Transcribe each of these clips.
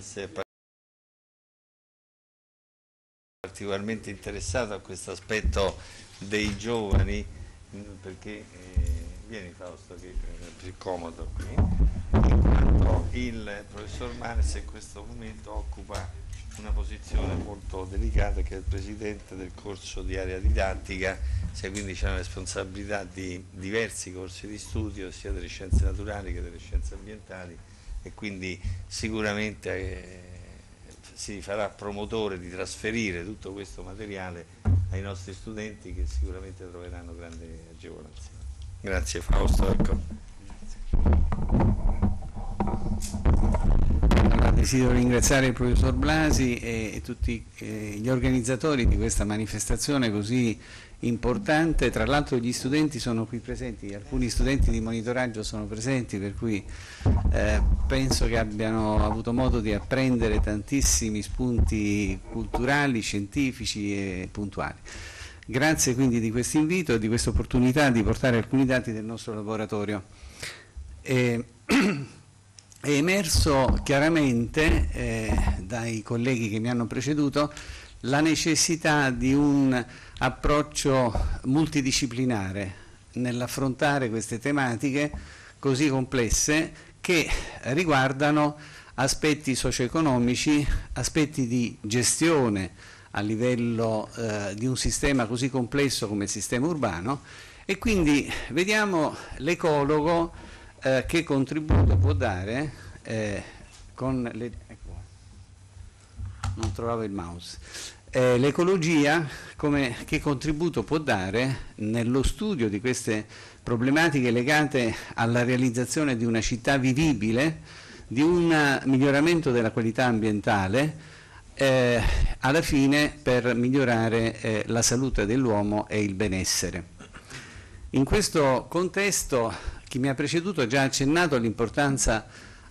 se è particolarmente interessato a questo aspetto dei giovani mm, perché eh, vieni Fausto che è più comodo qui in il professor Manes in questo momento occupa una posizione molto delicata che è il presidente del corso di area didattica cioè quindi c'è una responsabilità di diversi corsi di studio sia delle scienze naturali che delle scienze ambientali e quindi sicuramente eh, si farà promotore di trasferire tutto questo materiale ai nostri studenti che sicuramente troveranno grande agevolazione. Grazie Fausto. Ecco. desidero ringraziare il professor Blasi e, tutti eh, gli organizzatori di questa manifestazione così importante, tra l'altro gli studenti sono qui presenti, alcuni studenti di monitoraggio sono presenti per cui eh, penso che abbiano avuto modo di apprendere tantissimi spunti culturali, scientifici e puntuali. Grazie quindi di questo invito e di questa opportunità di portare alcuni dati del nostro laboratorio. E, è emerso chiaramente eh, dai colleghi che mi hanno preceduto la necessità di un approccio multidisciplinare nell'affrontare queste tematiche così complesse che riguardano aspetti socio-economici, aspetti di gestione a livello eh, di un sistema così complesso come il sistema urbano e quindi vediamo l'ecologo eh, che contributo può dare eh, con le non trovavo il mouse. Eh, l'ecologia come, che contributo può dare nello studio di queste problematiche legate alla realizzazione di una città vivibile, di un miglioramento della qualità ambientale, eh, alla fine per migliorare eh, la salute dell'uomo e il benessere. In questo contesto chi mi ha preceduto ha già accennato all'importanza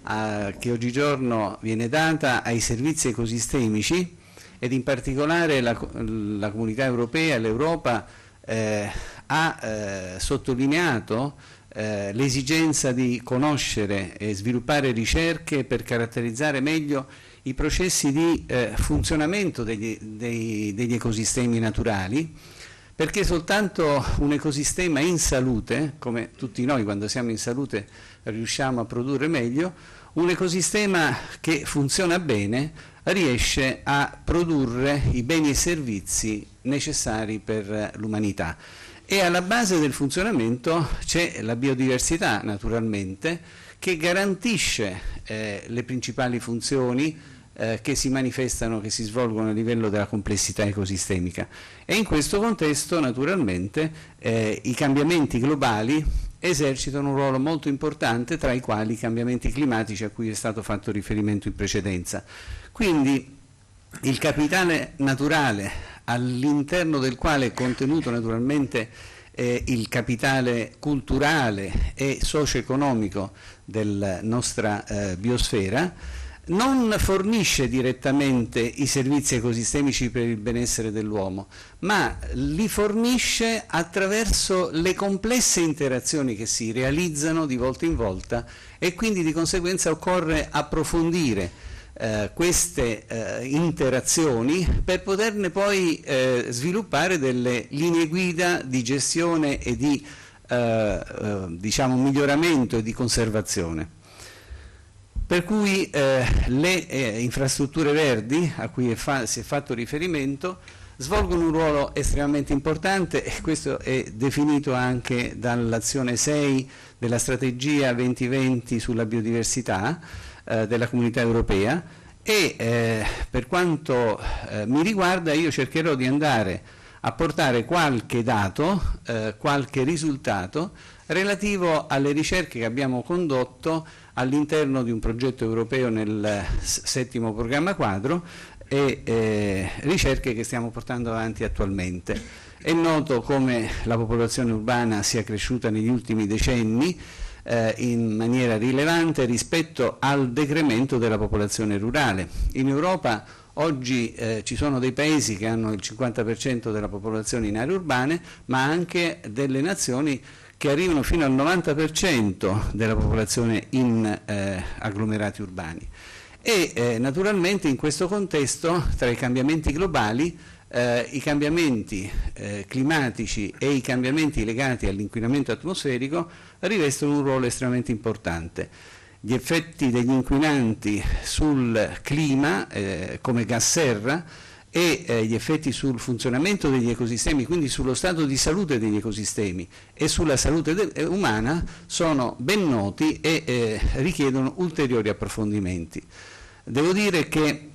eh, che oggigiorno viene data ai servizi ecosistemici ed in particolare la, la comunità europea, l'Europa eh, ha eh, sottolineato eh, l'esigenza di conoscere e sviluppare ricerche per caratterizzare meglio i processi di eh, funzionamento degli, dei, degli ecosistemi naturali perché soltanto un ecosistema in salute, come tutti noi quando siamo in salute riusciamo a produrre meglio, un ecosistema che funziona bene riesce a produrre i beni e servizi necessari per l'umanità. E alla base del funzionamento c'è la biodiversità, naturalmente, che garantisce eh, le principali funzioni, eh, che si manifestano, che si svolgono a livello della complessità ecosistemica. E in questo contesto naturalmente eh, i cambiamenti globali esercitano un ruolo molto importante tra i quali i cambiamenti climatici a cui è stato fatto riferimento in precedenza. Quindi il capitale naturale all'interno del quale è contenuto naturalmente eh, il capitale culturale e socio-economico della nostra eh, biosfera non fornisce direttamente i servizi ecosistemici per il benessere dell'uomo, ma li fornisce attraverso le complesse interazioni che si realizzano di volta in volta e quindi di conseguenza occorre approfondire eh, queste eh, interazioni per poterne poi eh, sviluppare delle linee guida di gestione e di eh, eh, diciamo, miglioramento e di conservazione. Per cui eh, le eh, infrastrutture verdi a cui fa, si è fatto riferimento svolgono un ruolo estremamente importante e questo è definito anche dall'azione 6 della strategia 2020 sulla biodiversità eh, della comunità europea e eh, per quanto eh, mi riguarda io cercherò di andare a portare qualche dato, eh, qualche risultato relativo alle ricerche che abbiamo condotto all'interno di un progetto europeo nel settimo programma quadro e eh, ricerche che stiamo portando avanti attualmente. È noto come la popolazione urbana sia cresciuta negli ultimi decenni eh, in maniera rilevante rispetto al decremento della popolazione rurale. In Europa Oggi eh, ci sono dei paesi che hanno il 50% della popolazione in aree urbane, ma anche delle nazioni che arrivano fino al 90% della popolazione in eh, agglomerati urbani. E eh, naturalmente in questo contesto, tra i cambiamenti globali, eh, i cambiamenti eh, climatici e i cambiamenti legati all'inquinamento atmosferico rivestono un ruolo estremamente importante. Gli effetti degli inquinanti sul clima, eh, come gas serra, e eh, gli effetti sul funzionamento degli ecosistemi, quindi sullo stato di salute degli ecosistemi e sulla salute eh, umana sono ben noti e eh, richiedono ulteriori approfondimenti. Devo dire che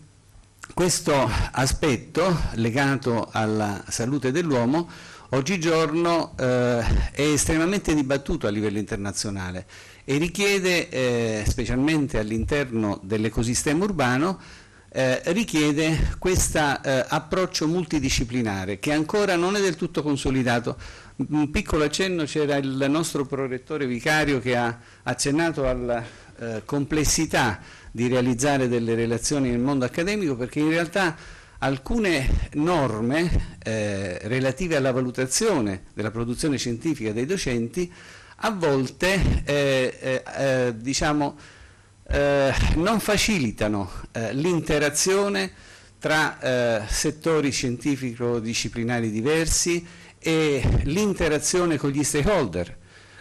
questo aspetto legato alla salute dell'uomo oggigiorno eh, è estremamente dibattuto a livello internazionale e richiede, eh, specialmente all'interno dell'ecosistema urbano, eh, richiede questo eh, approccio multidisciplinare che ancora non è del tutto consolidato. Un piccolo accenno c'era il nostro prorettore vicario che ha accennato alla eh, complessità di realizzare delle relazioni nel mondo accademico perché in realtà alcune norme eh, relative alla valutazione della produzione scientifica dei docenti a volte eh, diciamo, eh, non facilitano eh, l'interazione tra eh, settori scientifico-disciplinari diversi e l'interazione con gli stakeholder,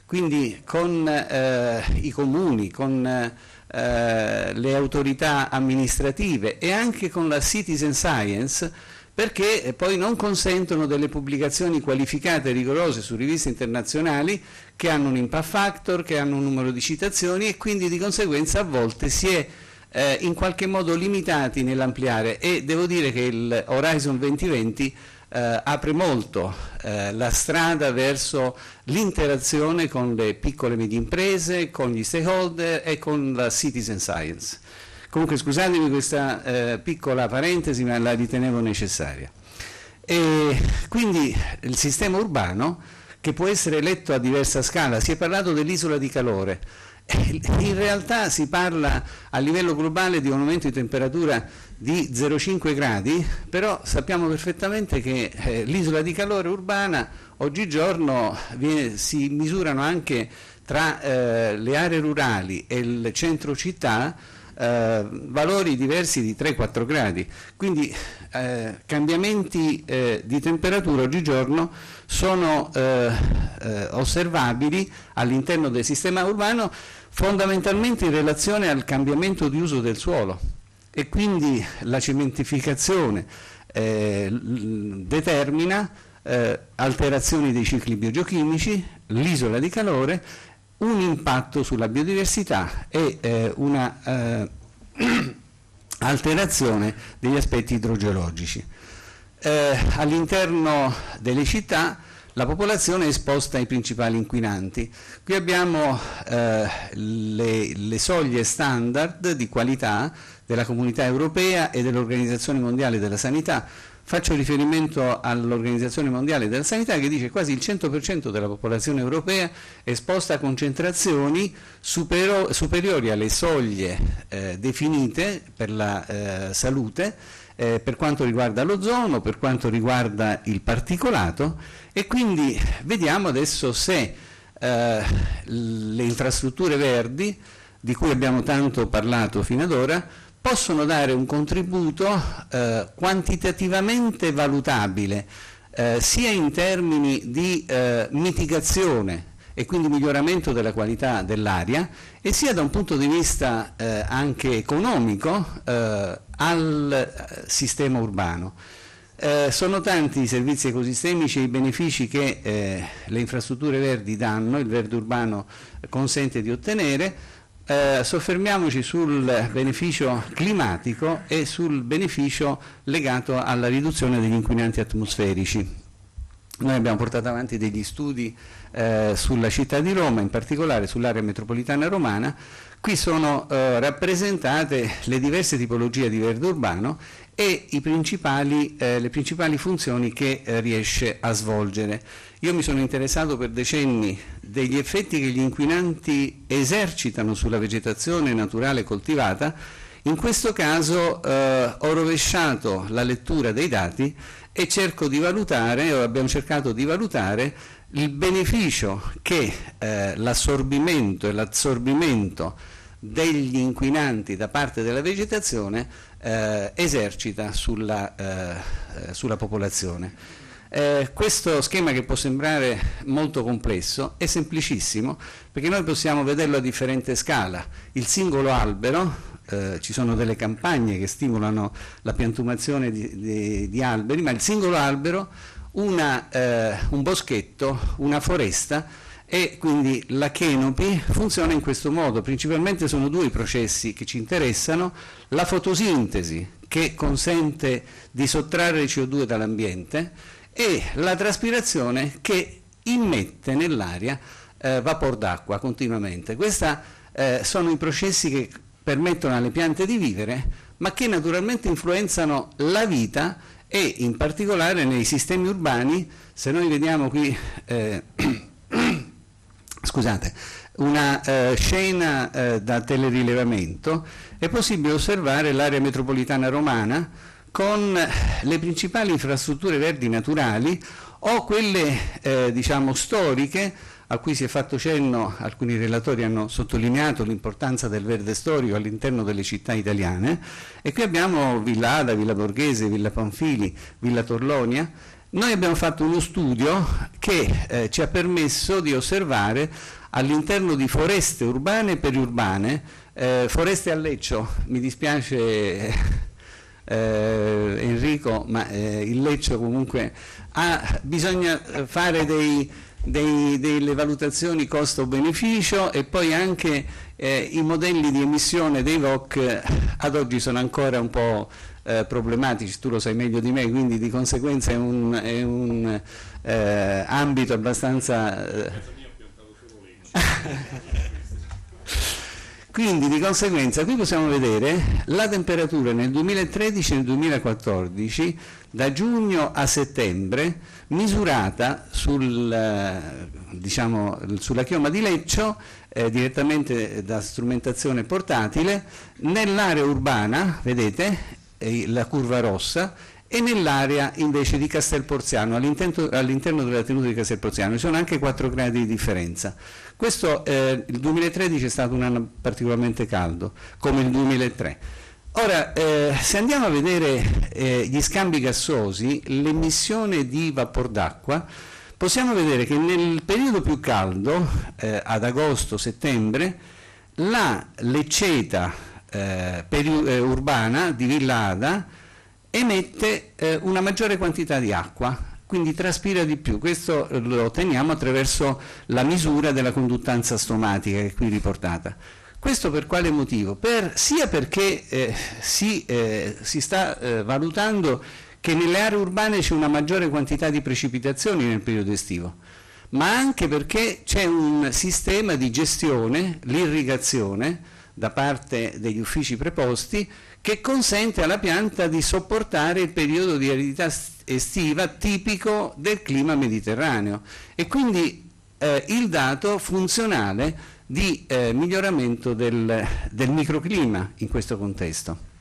quindi con eh, i comuni, con eh, le autorità amministrative e anche con la citizen science perché eh, poi non consentono delle pubblicazioni qualificate e rigorose su riviste internazionali che hanno un impact factor, che hanno un numero di citazioni e quindi di conseguenza a volte si è eh, in qualche modo limitati nell'ampliare e devo dire che il Horizon 2020 eh, apre molto eh, la strada verso l'interazione con le piccole e medie imprese, con gli stakeholder e con la citizen science. Comunque scusatemi questa eh, piccola parentesi ma la ritenevo necessaria. E quindi il sistema urbano che può essere letto a diversa scala, si è parlato dell'isola di calore, eh, in realtà si parla a livello globale di un aumento di temperatura di 0,5 gradi, però sappiamo perfettamente che eh, l'isola di calore urbana oggigiorno viene, si misurano anche tra eh, le aree rurali e il centro città eh, valori diversi di 3-4 gradi, quindi eh, cambiamenti eh, di temperatura oggigiorno sono eh, eh, osservabili all'interno del sistema urbano fondamentalmente in relazione al cambiamento di uso del suolo e quindi la cementificazione eh, determina alterazioni dei cicli biogeochimici, l'isola di calore un impatto sulla biodiversità e eh, una eh, alterazione degli aspetti idrogeologici. Eh, All'interno delle città la popolazione è esposta ai principali inquinanti. Qui abbiamo eh, le, le, soglie standard di qualità della comunità europea e dell'Organizzazione Mondiale della Sanità Faccio riferimento all'Organizzazione Mondiale della Sanità che dice che quasi il 100% della popolazione europea è esposta a concentrazioni supero, superiori alle soglie eh, definite per la eh, salute eh, per quanto riguarda l'ozono, per quanto riguarda il particolato e quindi vediamo adesso se eh, le infrastrutture verdi, di cui abbiamo tanto parlato fino ad ora, possono dare un contributo eh, quantitativamente valutabile eh, sia in termini di eh, mitigazione e quindi miglioramento della qualità dell'aria e sia da un punto di vista eh, anche economico eh, al eh, sistema urbano. Eh, sono tanti i servizi ecosistemici e i benefici che eh, le infrastrutture verdi danno, il verde urbano consente di ottenere, eh, soffermiamoci sul beneficio climatico e sul beneficio legato alla riduzione degli inquinanti atmosferici. Noi abbiamo portato avanti degli studi eh, sulla città di Roma, in particolare sull'area metropolitana romana. Qui sono eh, rappresentate le diverse tipologie di verde urbano e principali, eh, le principali funzioni che eh, riesce a svolgere. Io mi sono interessato per decenni degli effetti che gli inquinanti esercitano sulla vegetazione naturale coltivata in questo caso eh, ho rovesciato la lettura dei dati e cerco di valutare, o abbiamo cercato di valutare, il beneficio che eh, l'assorbimento e l'assorbimento degli inquinanti da parte della vegetazione eh, esercita sulla, eh, sulla popolazione. Eh, questo schema che può sembrare molto complesso è semplicissimo perché noi possiamo vederlo a differente scala. Il singolo albero eh, ci sono delle campagne che stimolano la piantumazione di, di, di alberi, ma il singolo albero, una, eh, un boschetto, una foresta e quindi la canopy funziona in questo modo, principalmente sono due i processi che ci interessano, la fotosintesi che consente di sottrarre CO2 dall'ambiente e la traspirazione che immette nell'aria eh, vapor d'acqua continuamente. Questi eh, sono i processi che permettono alle piante di vivere, ma che naturalmente influenzano la vita e in particolare nei sistemi urbani, se noi vediamo qui eh, scusate, una eh, scena eh, da telerilevamento, è possibile osservare l'area metropolitana romana con le principali infrastrutture verdi naturali o quelle eh, diciamo storiche a cui si è fatto cenno, alcuni relatori hanno sottolineato l'importanza del verde storico all'interno delle città italiane e qui abbiamo Villa Ada, Villa Borghese, Villa Panfili, Villa Torlonia. Noi abbiamo fatto uno studio che eh, ci ha permesso di osservare all'interno di foreste urbane e periurbane, eh, foreste a leccio, mi dispiace eh, eh Enrico, ma eh, il leccio comunque ha, bisogna fare dei dei, delle valutazioni costo-beneficio e poi anche eh, i modelli di emissione dei VOC eh, ad oggi sono ancora un po' eh, problematici, tu lo sai meglio di me, quindi di conseguenza è un, è un eh, ambito abbastanza... Eh, quindi di conseguenza qui possiamo vedere la temperatura nel 2013 e nel 2014 da giugno a settembre misurata sul, eh, diciamo, sulla chioma di Leccio eh, direttamente da strumentazione portatile nell'area urbana, vedete, eh, la curva rossa, e nell'area invece di Castel Porziano, all'interno della tenuta di Castel Porziano, ci sono anche 4 gradi di differenza. Questo, eh, il 2013 è stato un anno particolarmente caldo, come il 2003. Ora, eh, se andiamo a vedere eh, gli scambi gassosi, l'emissione di vapor d'acqua, possiamo vedere che nel periodo più caldo, eh, ad agosto-settembre, la lecceta eh, eh, urbana di Villa Ada emette eh, una maggiore quantità di acqua, quindi traspira di più. Questo lo otteniamo attraverso la misura della conduttanza stomatica che è qui riportata. Questo per quale motivo? Per, sia perché eh, si, eh, si, sta eh, valutando che nelle aree urbane c'è una maggiore quantità di precipitazioni nel periodo estivo, ma anche perché c'è un sistema di gestione, l'irrigazione, da parte degli uffici preposti che consente alla pianta di sopportare il periodo di aridità estiva tipico del clima mediterraneo e quindi eh, il dato funzionale di eh, miglioramento del, del, microclima in questo contesto.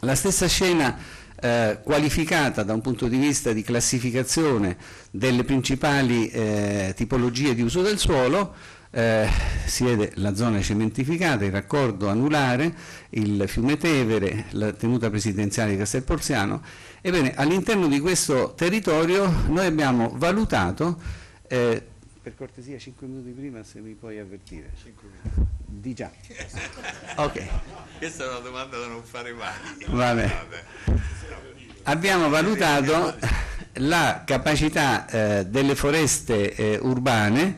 La stessa scena eh, qualificata da un punto di vista di classificazione delle principali eh, tipologie di uso del suolo eh, si vede la zona cementificata, il raccordo anulare, il fiume Tevere, la tenuta presidenziale di Castelporziano. Ebbene, all'interno di questo territorio noi abbiamo valutato eh, per cortesia 5 minuti prima se mi puoi avvertire. 5 minuti. Di già. ok. Questa è una domanda da non fare mai. Vabbè. Abbiamo valutato la capacità eh, delle foreste eh, urbane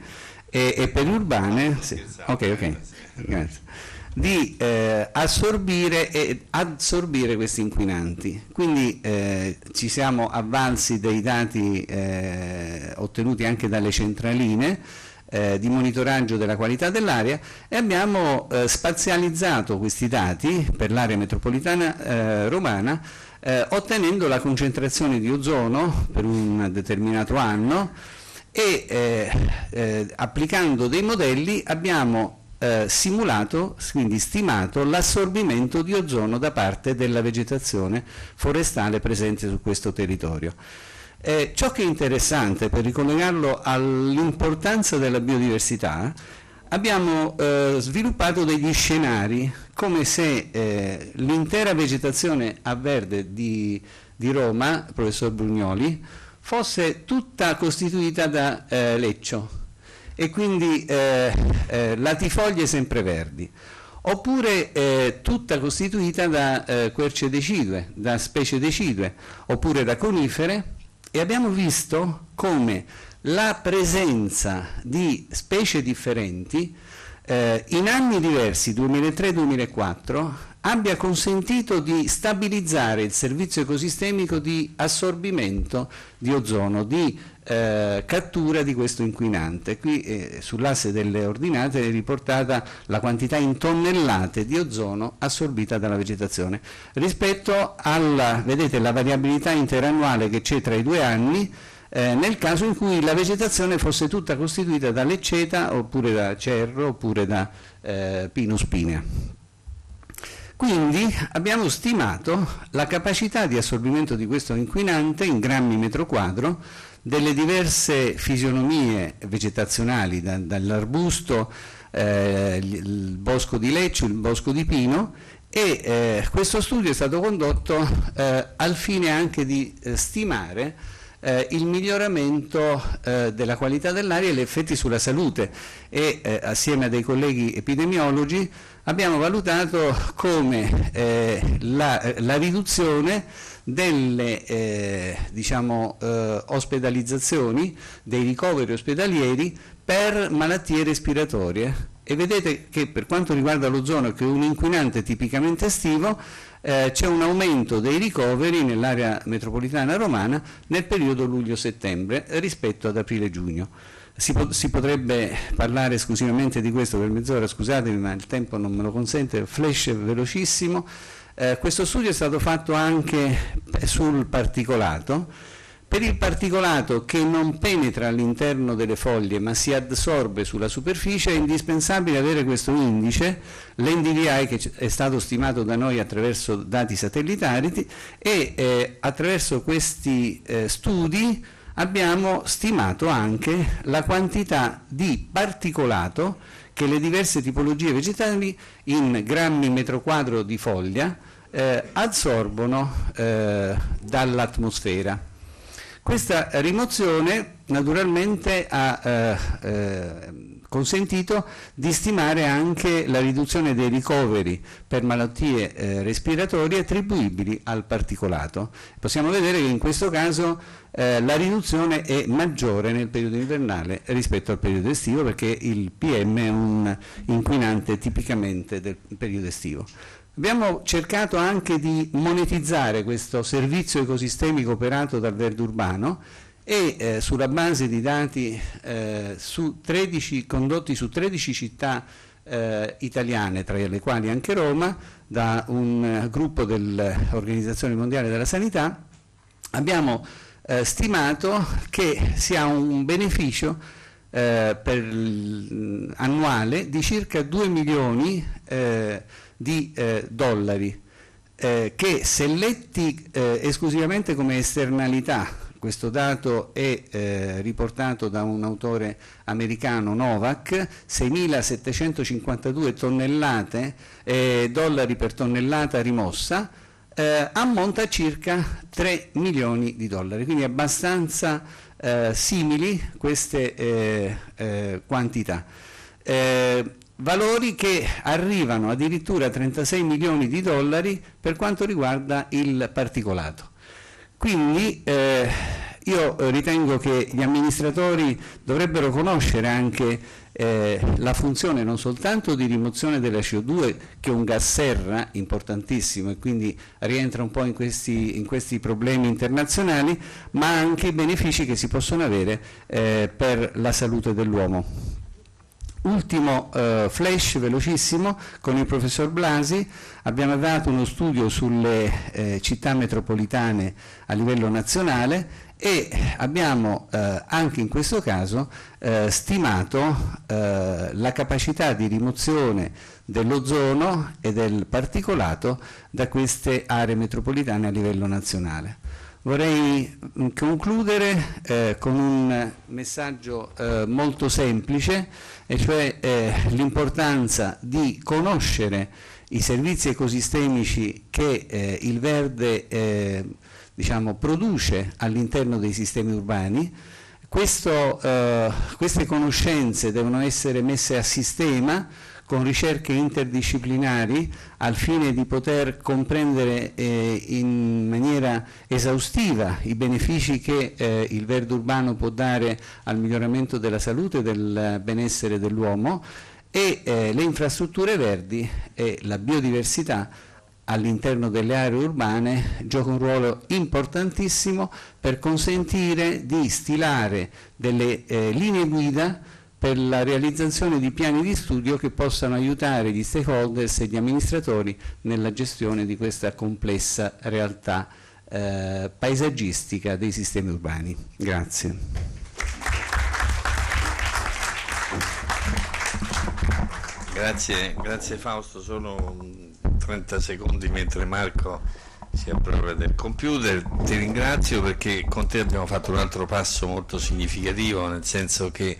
e, e perurbane ah, sì. okay, okay. Grazie. di eh, assorbire e adsorbire questi inquinanti. Quindi eh, ci siamo avvalsi dei dati eh, ottenuti anche dalle centraline eh, di monitoraggio della qualità dell'aria e abbiamo eh, spazializzato questi dati per l'area metropolitana eh, romana eh, ottenendo la concentrazione di ozono per un determinato anno e eh, eh, applicando dei modelli abbiamo simulato, quindi stimato l'assorbimento di ozono da parte della vegetazione forestale presente su questo territorio. Eh, ciò che è interessante, per ricollegarlo all'importanza della biodiversità, abbiamo eh, sviluppato degli scenari come se eh, l'intera vegetazione a verde di, di, Roma, professor Brugnoli, fosse tutta costituita da eh, leccio e quindi eh, eh, latifoglie sempreverdi oppure eh, tutta costituita da eh, querce decidue, da specie decidue, oppure da conifere e abbiamo visto come la presenza di specie differenti eh, in anni diversi, 2003-2004, abbia consentito di stabilizzare il servizio ecosistemico di assorbimento di ozono, di eh, cattura di questo inquinante. Qui eh, sull'asse delle ordinate è riportata la quantità in tonnellate di ozono assorbita dalla vegetazione. Rispetto alla vedete, la variabilità interannuale che c'è tra i due anni, eh, nel caso in cui la vegetazione fosse tutta costituita da lecceta oppure da cerro oppure da eh, pinus pinea. Quindi abbiamo stimato la capacità di assorbimento di questo inquinante in grammi metro quadro delle diverse fisionomie vegetazionali, da, dall'arbusto, eh, il bosco di leccio, il bosco di pino e eh, questo studio è stato condotto eh, al fine anche di eh, stimare eh, il miglioramento eh, della qualità dell'aria e gli effetti sulla salute e assieme a dei colleghi epidemiologi abbiamo valutato come la, la riduzione delle eh, diciamo, eh, ospedalizzazioni, dei ricoveri ospedalieri per malattie respiratorie e vedete che per quanto riguarda l'ozono che è un inquinante tipicamente estivo eh, c'è un aumento dei ricoveri nell'area metropolitana romana nel periodo luglio-settembre rispetto ad aprile-giugno. Si, po si, potrebbe parlare esclusivamente di questo per mezz'ora, scusatemi ma il tempo non me lo consente, flash velocissimo. Eh, questo studio è stato fatto anche sul particolato. Per il particolato che non penetra all'interno delle foglie ma si adsorbe sulla superficie è indispensabile avere questo indice, l'NDVI che è stato stimato da noi attraverso dati satellitari e eh, attraverso questi eh, studi abbiamo stimato anche la quantità di particolato che le diverse tipologie vegetali in grammi metro quadro di foglia eh, adsorbono eh, dall'atmosfera. Questa rimozione naturalmente ha eh, eh, consentito di stimare anche la riduzione dei ricoveri per malattie eh, respiratorie attribuibili al particolato. Possiamo vedere che in questo caso eh, la riduzione è maggiore nel periodo invernale rispetto al periodo estivo perché il PM è un inquinante tipicamente del periodo estivo. Abbiamo cercato anche di monetizzare questo servizio ecosistemico operato dal Verde Urbano e eh, sulla base di dati eh, su 13, condotti su 13 città eh, italiane, tra le quali anche Roma, da un eh, gruppo dell'Organizzazione Mondiale della Sanità, abbiamo eh, stimato che si ha un beneficio eh, per, annuale di circa 2 milioni di eh, di eh, dollari eh, che se letti eh, esclusivamente come esternalità questo dato è eh, riportato da un autore americano Novak, 6.752 tonnellate, eh, dollari per tonnellata rimossa, eh, ammonta a circa 3 milioni di dollari, quindi abbastanza eh, simili queste eh, quantità valori che arrivano addirittura a 36 milioni di dollari per quanto riguarda il particolato. Quindi eh, io ritengo che gli amministratori dovrebbero conoscere anche eh, la funzione non soltanto di rimozione della CO2 che è un gas serra importantissimo e quindi rientra un po' in questi, in questi problemi internazionali ma anche i benefici che si possono avere eh, per la salute dell'uomo. Ultimo eh, flash velocissimo con il professor Blasi, abbiamo dato uno studio sulle eh, città metropolitane a livello nazionale e abbiamo eh, anche in questo caso eh, stimato eh, la capacità di rimozione dell'ozono e del particolato da queste aree metropolitane a livello nazionale. Vorrei mm, concludere eh, con un messaggio eh, molto semplice, e cioè eh, l'importanza di conoscere i servizi ecosistemici che eh, il verde eh, diciamo, produce all'interno dei sistemi urbani. Questo, eh, queste conoscenze devono essere messe a sistema con ricerche interdisciplinari al fine di poter comprendere eh, in maniera esaustiva i benefici che eh, il verde urbano può dare al miglioramento della salute e del benessere dell'uomo e eh, le infrastrutture verdi e la biodiversità all'interno delle aree urbane gioca un ruolo importantissimo per consentire di stilare delle eh, linee guida per la realizzazione di piani di studio che possano aiutare gli stakeholders e gli amministratori nella gestione di questa complessa realtà eh, paesaggistica dei sistemi urbani. Grazie. Grazie, grazie, Fausto, solo 30 mm, secondi mentre Marco si approva del computer. Ti ringrazio perché con te abbiamo fatto un altro passo molto significativo, nel senso che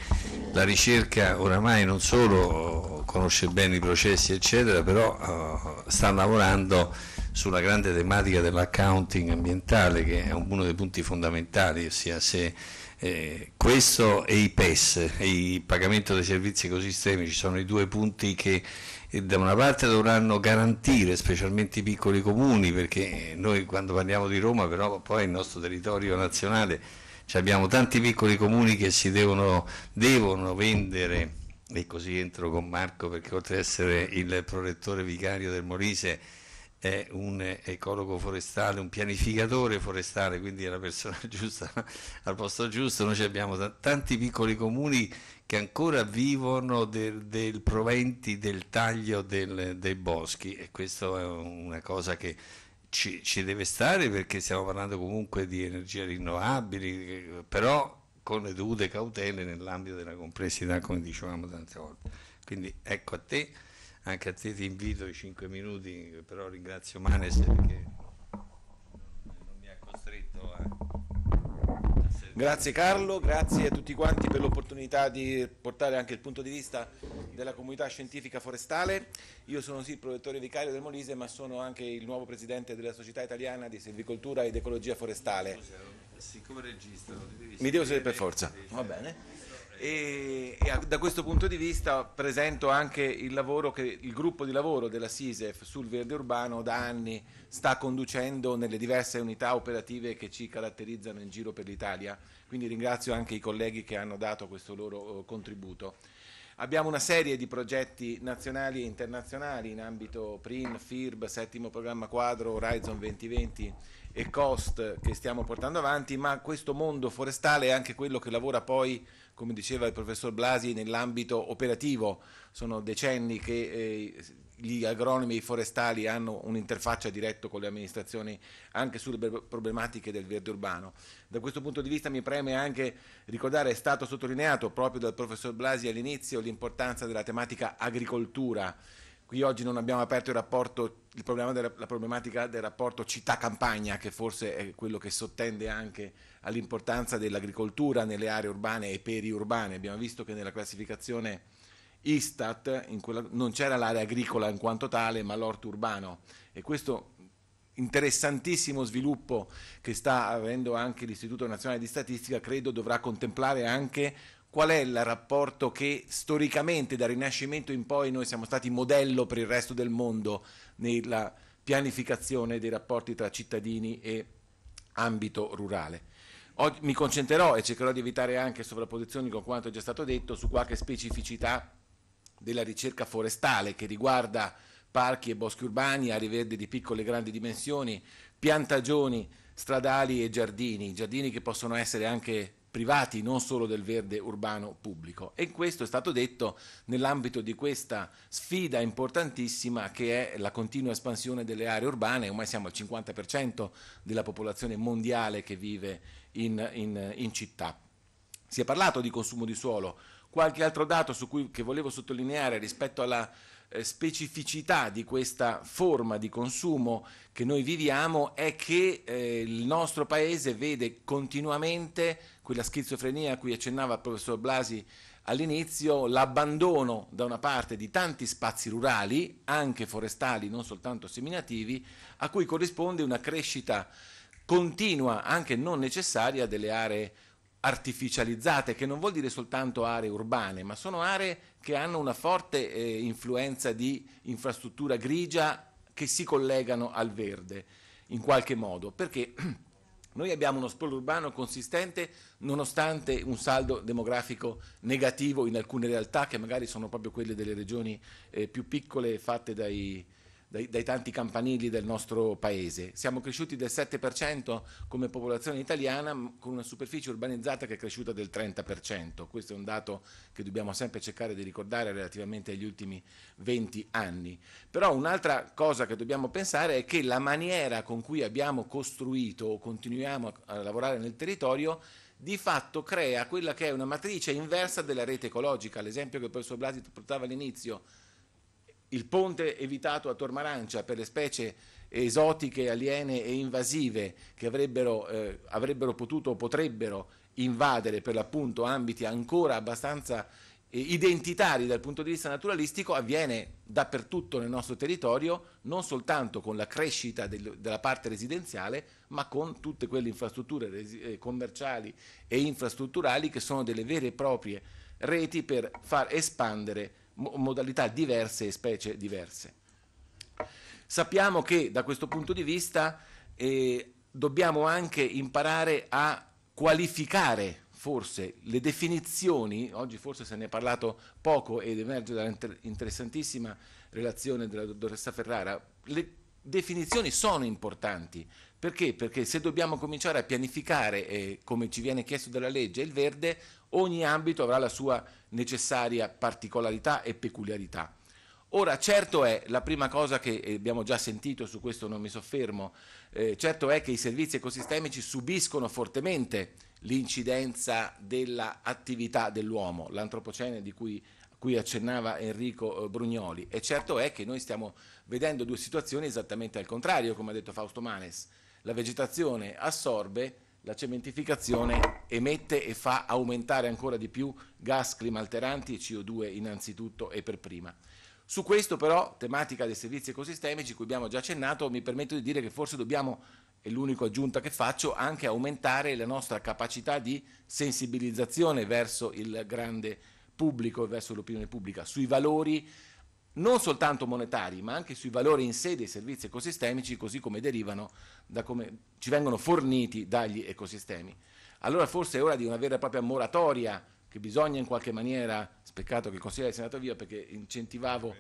la ricerca oramai non solo conosce bene i processi eccetera, però uh, sta lavorando sulla grande tematica dell'accounting ambientale che è uno dei punti fondamentali, ossia se eh, questo e i PES, il pagamento dei servizi ecosistemici sono i due punti che eh, da una parte dovranno garantire specialmente i piccoli comuni perché noi quando parliamo di Roma però poi il nostro territorio nazionale cioè abbiamo tanti piccoli comuni che si devono, devono vendere e così entro con Marco perché oltre ad essere il prorettore vicario del Molise è un ecologo forestale, un pianificatore forestale, quindi è la persona giusta al posto giusto. Noi abbiamo tanti piccoli comuni che ancora vivono del, del proventi del taglio del, dei boschi e questa è una cosa che ci, ci deve stare perché stiamo parlando comunque di energie rinnovabili, eh, però con le dovute cautele nell'ambito della complessità, come dicevamo tante volte. Quindi ecco a te, anche a te ti invito i 5 minuti, però ringrazio Manes perché non mi ha costretto a... Grazie Carlo, grazie a tutti quanti per l'opportunità di portare anche il punto di vista della comunità scientifica forestale, io sono sì il protettore vicario del Molise ma sono anche il nuovo presidente della società italiana di silvicoltura ed ecologia forestale. Siccome registro, mi devo sedere per forza, va bene. E, e a, da questo punto di vista presento anche il lavoro che il gruppo di lavoro della SISEF sul verde urbano da anni sta conducendo nelle diverse unità operative che ci caratterizzano in giro per l'Italia. Quindi ringrazio anche i colleghi che hanno dato questo loro eh, contributo. Abbiamo una serie di progetti nazionali e internazionali in ambito PRIN, FIRB, settimo programma quadro, Horizon 2020 e COST che stiamo portando avanti, ma questo mondo forestale è anche quello che lavora poi, come diceva il professor Blasi, nell'ambito operativo. Sono decenni che eh, gli agronomi e i forestali hanno un'interfaccia diretta con le amministrazioni anche sulle problematiche del verde urbano. Da questo punto di vista mi preme anche ricordare, è stato sottolineato proprio dal professor Blasi all'inizio, l'importanza della tematica agricoltura. Qui oggi non abbiamo aperto il rapporto, il problema della, la problematica del rapporto città-campagna, che forse è quello che sottende anche all'importanza dell'agricoltura nelle aree urbane e periurbane. Abbiamo visto che nella classificazione Istat, quella, non c'era l'area agricola in quanto tale, ma l'orto urbano. E questo interessantissimo sviluppo che sta avendo anche l'Istituto Nazionale di Statistica, credo dovrà contemplare anche qual è il rapporto che storicamente dal Rinascimento in poi noi siamo stati modello per il resto del mondo nella pianificazione dei rapporti tra cittadini e ambito rurale. mi concentrerò e cercherò di evitare anche sovrapposizioni con quanto è già stato detto su qualche specificità della ricerca forestale che riguarda parchi e boschi urbani, aree verdi di piccole e grandi dimensioni, piantagioni stradali e giardini, giardini che possono essere anche privati, non solo del verde urbano pubblico. E questo è stato detto nell'ambito di questa sfida importantissima che è la continua espansione delle aree urbane, ormai siamo al 50% della popolazione mondiale che vive in, in, in città. Si è parlato di consumo di suolo, Qualche altro dato cui, che volevo sottolineare rispetto alla eh, specificità di questa forma di consumo che noi viviamo è che eh, il nostro paese vede continuamente quella schizofrenia a cui accennava il professor Blasi all'inizio l'abbandono da una parte di tanti spazi rurali, anche forestali, non soltanto seminativi, a cui corrisponde una crescita continua, anche non necessaria, delle aree artificializzate, che non vuol dire soltanto aree urbane, ma sono aree che hanno una forte eh, influenza di infrastruttura grigia che si collegano al verde in qualche modo, perché noi abbiamo uno spolo urbano consistente nonostante un saldo demografico negativo in alcune realtà che magari sono proprio quelle delle regioni eh, più piccole fatte dai, dai, dai, tanti campanili del nostro paese. Siamo cresciuti del 7% come popolazione italiana con una superficie urbanizzata che è cresciuta del 30%. Questo è un dato che dobbiamo sempre cercare di ricordare relativamente agli ultimi 20 anni. Però un'altra cosa che dobbiamo pensare è che la maniera con cui abbiamo costruito o continuiamo a lavorare nel territorio di fatto crea quella che è una matrice inversa della rete ecologica, l'esempio che il professor Blasi portava all'inizio, il ponte evitato a Tormarancia per le specie esotiche, aliene e invasive che avrebbero, eh, avrebbero potuto o potrebbero invadere per l'appunto ambiti ancora abbastanza eh, identitari dal punto di vista naturalistico avviene dappertutto nel nostro territorio, non soltanto con la crescita del, della parte residenziale, ma con tutte quelle infrastrutture resi- eh, commerciali e infrastrutturali che sono delle vere e proprie reti per far espandere modalità diverse e specie diverse. Sappiamo che da questo punto di vista eh, dobbiamo anche imparare a qualificare forse le definizioni, oggi forse se ne è parlato poco ed emerge dall'interessantissima relazione della dottoressa Ferrara, le definizioni sono importanti, perché? Perché se dobbiamo cominciare a pianificare, eh, come ci viene chiesto dalla legge, il verde, ogni ambito avrà la sua necessaria particolarità e peculiarità. Ora, certo è, la prima cosa che abbiamo già sentito, su questo non mi soffermo, eh, certo è che i servizi ecosistemici subiscono fortemente l'incidenza dell'attività dell'uomo, l'antropocene di cui cui accennava Enrico eh, Brugnoli. E certo è che noi stiamo vedendo due situazioni esattamente al contrario, come ha detto Fausto Manes la vegetazione assorbe, la cementificazione emette e fa aumentare ancora di più gas climalteranti e CO2 innanzitutto e per prima. Su questo però, tematica dei servizi ecosistemici, cui abbiamo già accennato, mi permetto di dire che forse dobbiamo, è l'unica aggiunta che faccio, anche aumentare la nostra capacità di sensibilizzazione verso il grande pubblico e verso l'opinione pubblica sui valori non soltanto monetari, ma anche sui valori in sé dei servizi ecosistemici, così come derivano da come ci vengono forniti dagli ecosistemi. Allora forse è ora di una vera e propria moratoria che bisogna in qualche maniera, speccato che il consigliere sia andato via perché incentivavo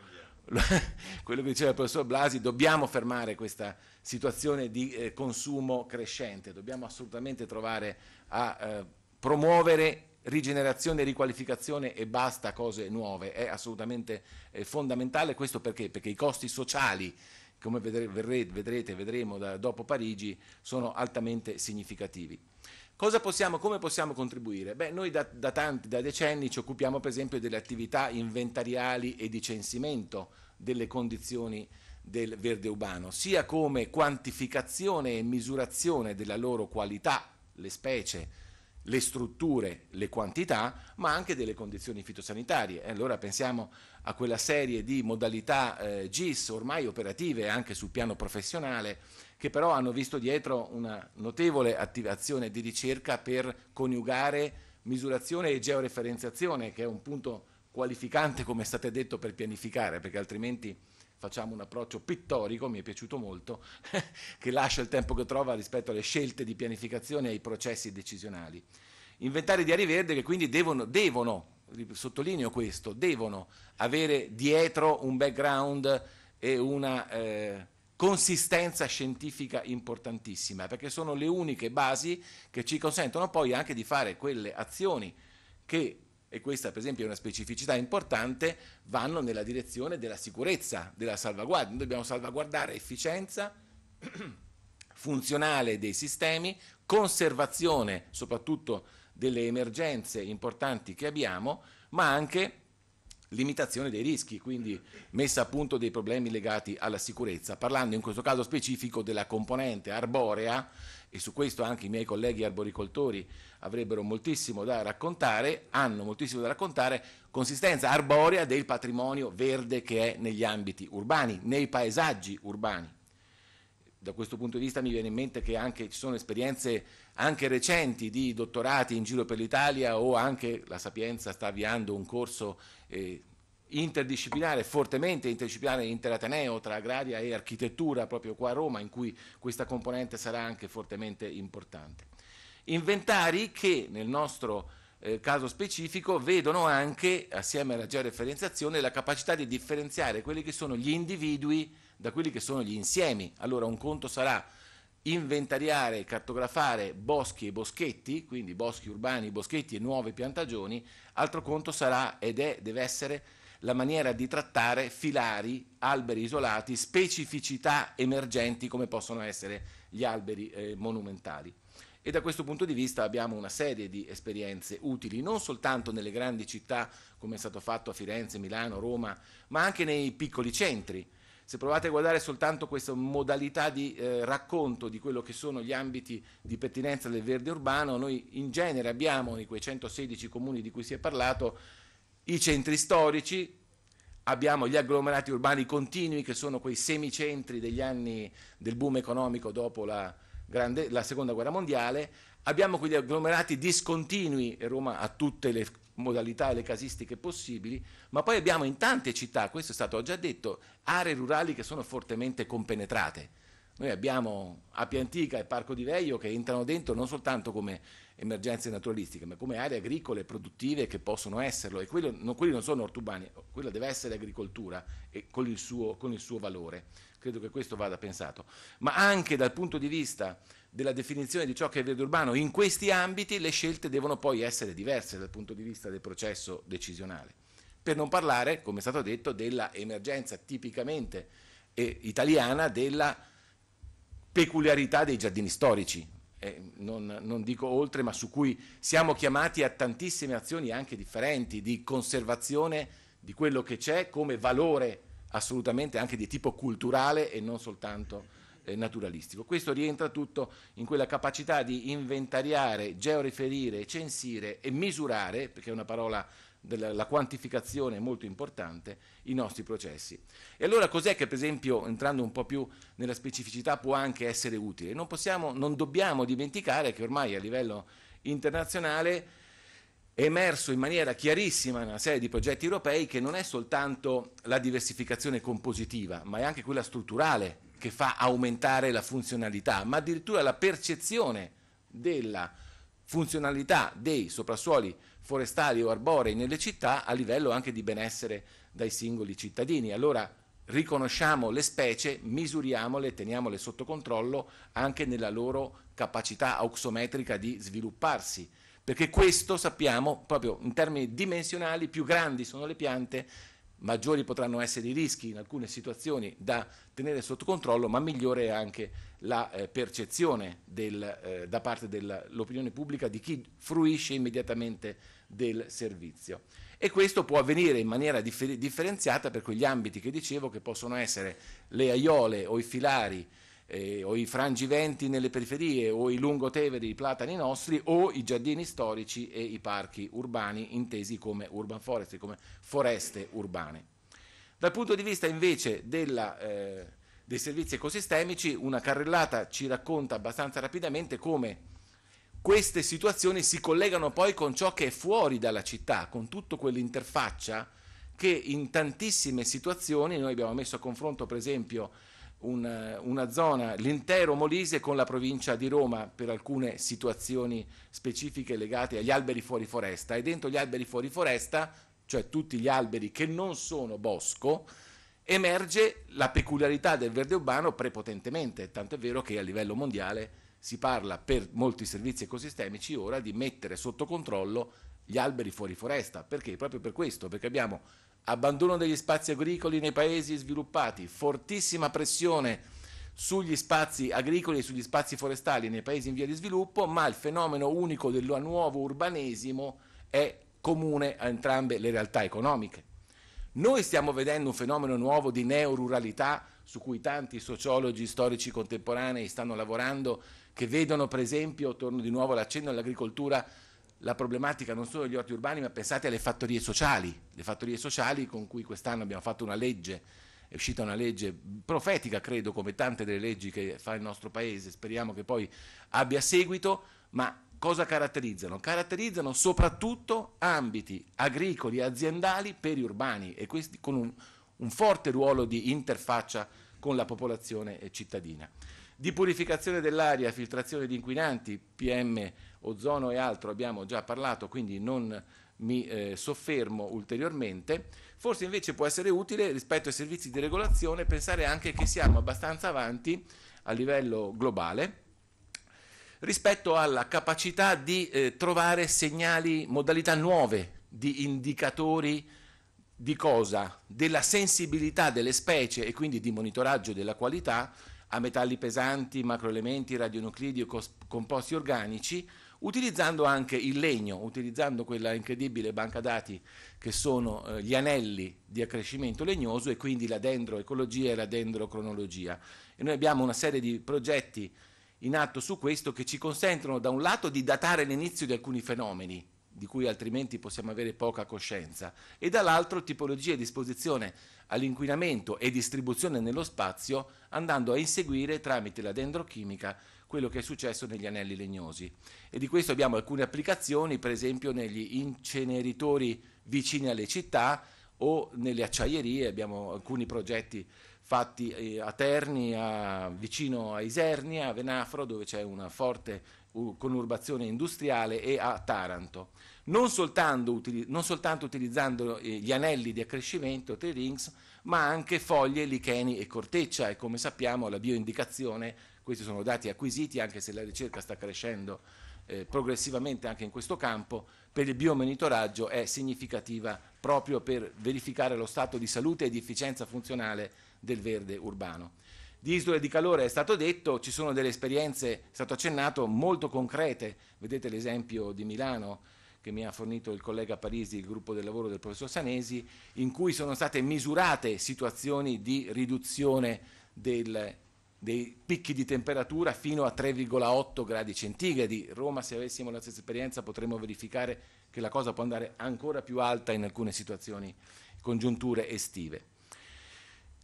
quello che diceva il professor Blasi, dobbiamo fermare questa situazione di eh, consumo crescente, dobbiamo assolutamente trovare a eh, promuovere rigenerazione, riqualificazione e basta cose nuove è assolutamente eh, fondamentale, questo perché? Perché i costi sociali come vedrete, vedremo da, dopo Parigi, sono altamente significativi. Cosa Possiamo, come possiamo contribuire? Beh, noi da, da, tanti, da decenni ci occupiamo per esempio delle attività inventariali e di censimento delle condizioni del verde urbano, sia come quantificazione e misurazione della loro qualità, le specie, le strutture, le quantità, ma anche delle condizioni fitosanitarie. E allora pensiamo a quella serie di modalità eh, GIS ormai operative anche sul piano professionale, che però hanno visto dietro una notevole attivazione di ricerca per coniugare misurazione e georeferenziazione, che è un punto qualificante, come state detto, per pianificare, perché altrimenti facciamo un approccio pittorico, mi è piaciuto molto, che lascia il tempo che trova rispetto alle scelte di pianificazione e ai processi decisionali. Inventari di Ari Verde che quindi devono, devono, sottolineo questo, devono avere dietro un background e una... Eh, consistenza scientifica importantissima, perché sono le uniche basi che ci consentono poi anche di fare quelle azioni che e questa per esempio è una specificità importante, vanno nella direzione della sicurezza, della salvaguardia. Noi dobbiamo salvaguardare efficienza funzionale dei sistemi, conservazione soprattutto delle emergenze importanti che abbiamo, ma anche limitazione dei rischi, quindi messa a punto dei problemi legati alla sicurezza, parlando in questo caso specifico della componente arborea e su questo anche i miei colleghi arboricoltori avrebbero moltissimo da raccontare, hanno moltissimo da raccontare, consistenza arborea del patrimonio verde che è negli ambiti urbani, nei paesaggi urbani. Da questo punto di vista mi viene in mente che anche, ci sono esperienze anche recenti di dottorati in giro per l'Italia o anche la Sapienza sta avviando un corso eh, interdisciplinare, fortemente interdisciplinare interateneo tra agraria e architettura proprio qua a Roma, in cui questa componente sarà anche fortemente importante. Inventari che nel nostro eh, caso specifico vedono anche, assieme alla georeferenziazione, la capacità di differenziare quelli che sono gli individui da quelli che sono gli insiemi. Allora un conto sarà inventariare cartografare boschi e boschetti, quindi boschi urbani, boschetti e nuove piantagioni, altro conto sarà ed è, deve essere la maniera di trattare filari, alberi isolati, specificità emergenti come possono essere gli alberi eh, monumentali. E da questo punto di vista abbiamo una serie di esperienze utili, non soltanto nelle grandi città come è stato fatto a Firenze, Milano, Roma, ma anche nei piccoli centri. Se provate a guardare soltanto questa modalità di eh, racconto di quello che sono gli ambiti di pertinenza del verde urbano, noi in genere abbiamo in quei 116 comuni di cui si è parlato i centri storici, abbiamo gli agglomerati urbani continui che sono quei semicentri degli anni del boom economico dopo la, grande, la seconda guerra mondiale, abbiamo quegli agglomerati discontinui, e Roma ha tutte le modalità e le casistiche possibili, ma poi abbiamo in tante città, questo è stato già detto, aree rurali che sono fortemente compenetrate. Noi abbiamo Appia Antica e Parco di Veio che entrano dentro non soltanto come emergenze naturalistiche, ma come aree agricole produttive che possono esserlo e quello, non, quelli non sono ortubani, quella deve essere agricoltura e con il, suo, con il suo valore. Credo che questo vada pensato. Ma anche dal punto di vista della definizione di ciò che è verde urbano, in questi ambiti le scelte devono poi essere diverse dal punto di vista del processo decisionale. Per non parlare, come è stato detto, dell'emergenza tipicamente eh, italiana della peculiarità dei giardini storici eh, non, non, dico oltre, ma su cui siamo chiamati a tantissime azioni anche differenti di conservazione di quello che c'è come valore assolutamente anche di tipo culturale e non soltanto eh, naturalistico. Questo rientra tutto in quella capacità di inventariare, georeferire, censire e misurare, perché è una parola la quantificazione è molto importante, i nostri processi. E allora cos'è che per esempio, entrando un po' più nella specificità, può anche essere utile? Non, possiamo, non dobbiamo dimenticare che ormai a livello internazionale è emerso in maniera chiarissima una serie di progetti europei che non è soltanto la diversificazione compositiva, ma è anche quella strutturale che fa aumentare la funzionalità, ma addirittura la percezione della funzionalità dei soprassuoli forestali o arborei nelle città a livello anche di benessere dai singoli cittadini. Allora riconosciamo le specie, misuriamole, teniamole sotto controllo anche nella loro capacità auxometrica di svilupparsi, perché questo sappiamo proprio in termini dimensionali, più grandi sono le piante, maggiori potranno essere i rischi in alcune situazioni da tenere sotto controllo, ma migliore è anche la eh, percezione del, eh, da parte dell'opinione pubblica di chi fruisce immediatamente del servizio. E questo può avvenire in maniera differ- differenziata per quegli ambiti che dicevo che possono essere le aiole o i filari eh, o i frangiventi nelle periferie o i lungoteveri, i platani nostri o i giardini storici e i parchi urbani intesi come urban forest, come foreste urbane. Dal punto di vista invece della, eh, dei servizi ecosistemici, una carrellata ci racconta abbastanza rapidamente come queste situazioni si collegano poi con ciò che è fuori dalla città, con tutto quell'interfaccia che in tantissime situazioni noi abbiamo messo a confronto, per esempio, una, una zona, l'intero Molise con la provincia di Roma per alcune situazioni specifiche legate agli alberi fuori foresta e dentro gli alberi fuori foresta, cioè tutti gli alberi che non sono bosco, emerge la peculiarità del verde urbano prepotentemente, tanto è vero che a livello mondiale si parla per molti servizi ecosistemici ora di mettere sotto controllo gli alberi fuori foresta. Perché? Proprio per questo, perché abbiamo abbandono degli spazi agricoli nei paesi sviluppati, fortissima pressione sugli spazi agricoli e sugli spazi forestali nei paesi in via di sviluppo, ma il fenomeno unico del nuovo urbanesimo è comune a entrambe le realtà economiche. Noi stiamo vedendo un fenomeno nuovo di neoruralità su cui tanti sociologi, storici contemporanei stanno lavorando che vedono per esempio, torno di nuovo all'accenno all'agricoltura, la problematica non solo degli orti urbani, ma pensate alle fattorie sociali, le fattorie sociali con cui quest'anno abbiamo fatto una legge, è uscita una legge profetica, credo, come tante delle leggi che fa il nostro Paese, speriamo che poi abbia seguito, ma cosa caratterizzano? Caratterizzano soprattutto ambiti agricoli e aziendali periurbani e questi con un, un forte ruolo di interfaccia con la popolazione cittadina. Di purificazione dell'aria, filtrazione di inquinanti, PM, ozono e altro abbiamo già parlato, quindi non mi eh, soffermo ulteriormente. Forse invece può essere utile rispetto ai servizi di regolazione pensare anche che siamo abbastanza avanti a livello globale rispetto alla capacità di eh, trovare segnali, modalità nuove di indicatori di cosa? Della sensibilità delle specie e quindi di monitoraggio della qualità a metalli pesanti, macroelementi, radionuclidi o cos- composti organici, utilizzando anche il legno, utilizzando quella incredibile banca dati che sono eh, gli anelli di accrescimento legnoso e quindi la dendroecologia e la dendrocronologia. E noi abbiamo una serie di progetti in atto su questo che ci consentono da un lato di datare l'inizio di alcuni fenomeni, di cui altrimenti possiamo avere poca coscienza, e dall'altro tipologie di esposizione all'inquinamento e distribuzione nello spazio, andando a inseguire tramite la dendrochimica quello che è successo negli anelli legnosi. E di questo abbiamo alcune applicazioni, per esempio negli inceneritori vicini alle città o nelle acciaierie, abbiamo alcuni progetti fatti eh, a Terni, a, vicino a Isernia, a Venafro, dove c'è una forte conurbazione industriale e a Taranto, non soltanto, non soltanto utilizzando eh, gli anelli di accrescimento, tree rings, ma anche foglie, licheni e corteccia e come sappiamo la bioindicazione, questi sono dati acquisiti anche se la ricerca sta crescendo eh, progressivamente anche in questo campo, per il biomonitoraggio è significativa proprio per verificare lo stato di salute e di efficienza funzionale del verde urbano. Di isole di calore è stato detto, ci sono delle esperienze, è stato accennato, molto concrete. Vedete l'esempio di Milano che mi ha fornito il collega Parisi, il gruppo del lavoro del professor Sanesi, in cui sono state misurate situazioni di riduzione del, dei picchi di temperatura fino a 3,8 gradi centigradi. Roma, se avessimo la stessa esperienza, potremmo verificare che la cosa può andare ancora più alta in alcune situazioni, congiunture estive.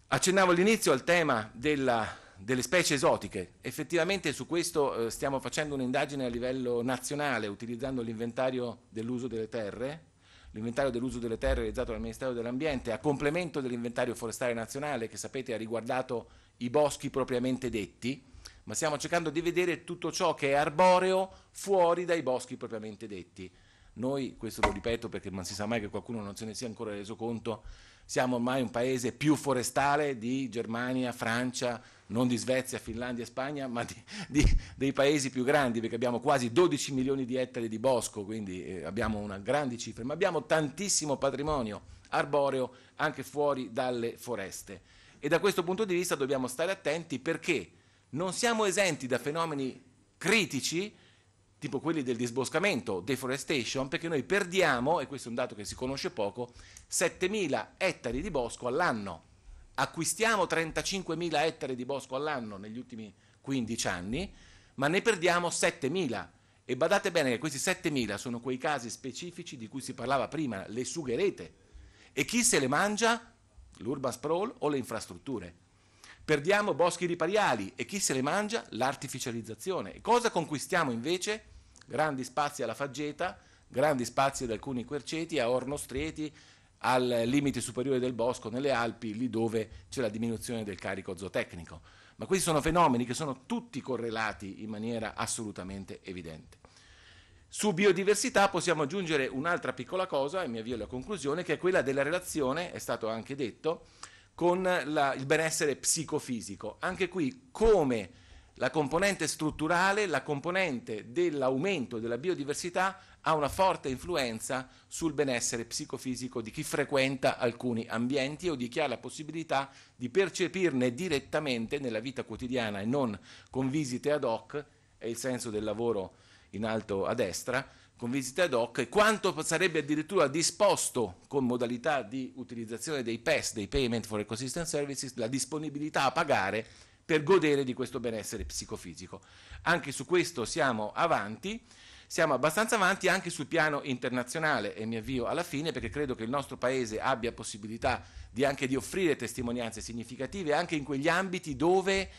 Accennavo all'inizio al tema della, delle specie esotiche, effettivamente su questo eh, stiamo facendo un'indagine a livello nazionale utilizzando l'inventario dell'uso delle terre, l'inventario dell'uso delle terre realizzato dal Ministero dell'Ambiente a complemento dell'inventario forestale nazionale che sapete ha riguardato i boschi propriamente detti, ma stiamo cercando di vedere tutto ciò che è arboreo fuori dai boschi propriamente detti. Noi, questo lo ripeto perché non si sa mai che qualcuno non se ne sia ancora reso conto, siamo ormai un paese più forestale di Germania, Francia, non di Svezia, Finlandia e Spagna, ma di, di, dei paesi più grandi, perché abbiamo quasi 12 milioni di ettari di bosco, quindi eh, abbiamo una grande cifra, ma abbiamo tantissimo patrimonio arboreo anche fuori dalle foreste. E da questo punto di vista dobbiamo stare attenti perché non siamo esenti da fenomeni critici tipo quelli del disboscamento, deforestation, perché noi perdiamo, e questo è un dato che si conosce poco, 7.000 ettari di bosco all'anno. Acquistiamo 35.000 ettari di bosco all'anno negli ultimi 15 anni, ma ne perdiamo 7.000. E badate bene che questi 7.000 sono quei casi specifici di cui si parlava prima, le sugherete. E chi se le mangia? L'urban sprawl o le infrastrutture. Perdiamo boschi ripariali e chi se le mangia? L'artificializzazione. E cosa conquistiamo invece? Grandi spazi alla faggeta, grandi spazi ad alcuni querceti, a ornostreti, al limite superiore del bosco nelle Alpi, lì dove c'è la diminuzione del carico zootecnico. Ma questi sono fenomeni che sono tutti correlati in maniera assolutamente evidente. Su biodiversità possiamo aggiungere un'altra piccola cosa, e mi avvio alla conclusione, che è quella della relazione, è stato anche detto, con la, il benessere psicofisico. Anche qui come la componente strutturale, la componente dell'aumento della biodiversità ha una forte influenza sul benessere psicofisico di chi frequenta alcuni ambienti o di chi ha la possibilità di percepirne direttamente nella vita quotidiana e non con visite ad hoc, è il senso del lavoro in alto a destra, con visite ad hoc e quanto sarebbe addirittura disposto con modalità di utilizzazione dei PES, dei Payment for Ecosystem Services, la disponibilità a pagare per godere di questo benessere psicofisico. Anche su questo siamo avanti, siamo abbastanza avanti anche sul piano internazionale e mi avvio alla fine perché credo che il nostro Paese abbia possibilità di anche di offrire testimonianze significative anche in quegli ambiti dove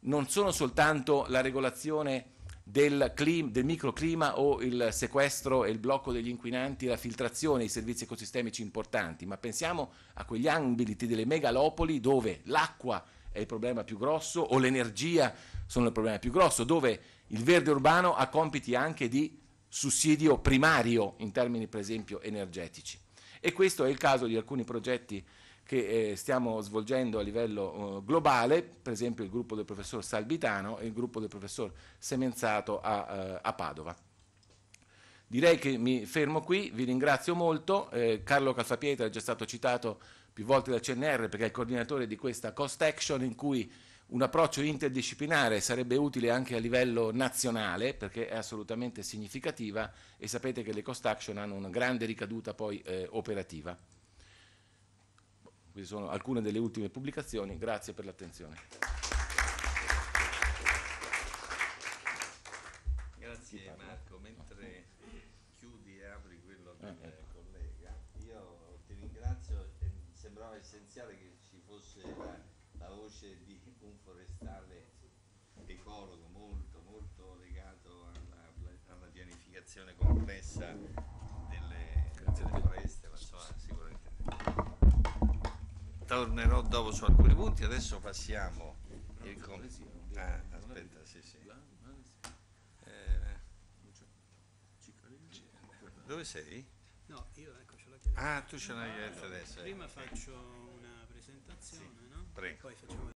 non sono soltanto la regolazione del, clima, del, microclima o il sequestro e il blocco degli inquinanti, la filtrazione, i servizi ecosistemici importanti, ma pensiamo a quegli ambiti delle megalopoli dove l'acqua è il problema più grosso o l'energia sono il problema più grosso, dove il verde urbano ha compiti anche di sussidio primario in termini per esempio energetici. E questo è il caso di alcuni progetti che eh, stiamo svolgendo a livello eh, globale, per esempio il gruppo del professor Salbitano e il gruppo del professor Semenzato a, eh, a Padova. Direi che mi fermo qui, vi ringrazio molto, eh, Carlo Calfapietra è già stato citato più volte dal CNR perché è il coordinatore di questa Cost Action in cui un approccio interdisciplinare sarebbe utile anche a livello nazionale perché è assolutamente significativa e sapete che le Cost Action hanno una grande ricaduta poi eh, operativa. Queste sono alcune delle ultime pubblicazioni. Grazie per l'attenzione. Grazie Marco. Mentre chiudi e apri quello del eh, ecco. collega, io ti ringrazio. Eh, sembrava essenziale che ci fosse la, la voce di un forestale ecologo molto, molto legato alla, alla pianificazione complessa delle, delle tornerò dopo su alcuni punti, adesso passiamo il com- ah, aspetta, sì, sì. Eh, dove sei? No, io ecco ce l'ho chiaretta. Ah, tu ce l'hai chiaretta adesso. Prima ecco. faccio una presentazione, no? Prego. poi facciamo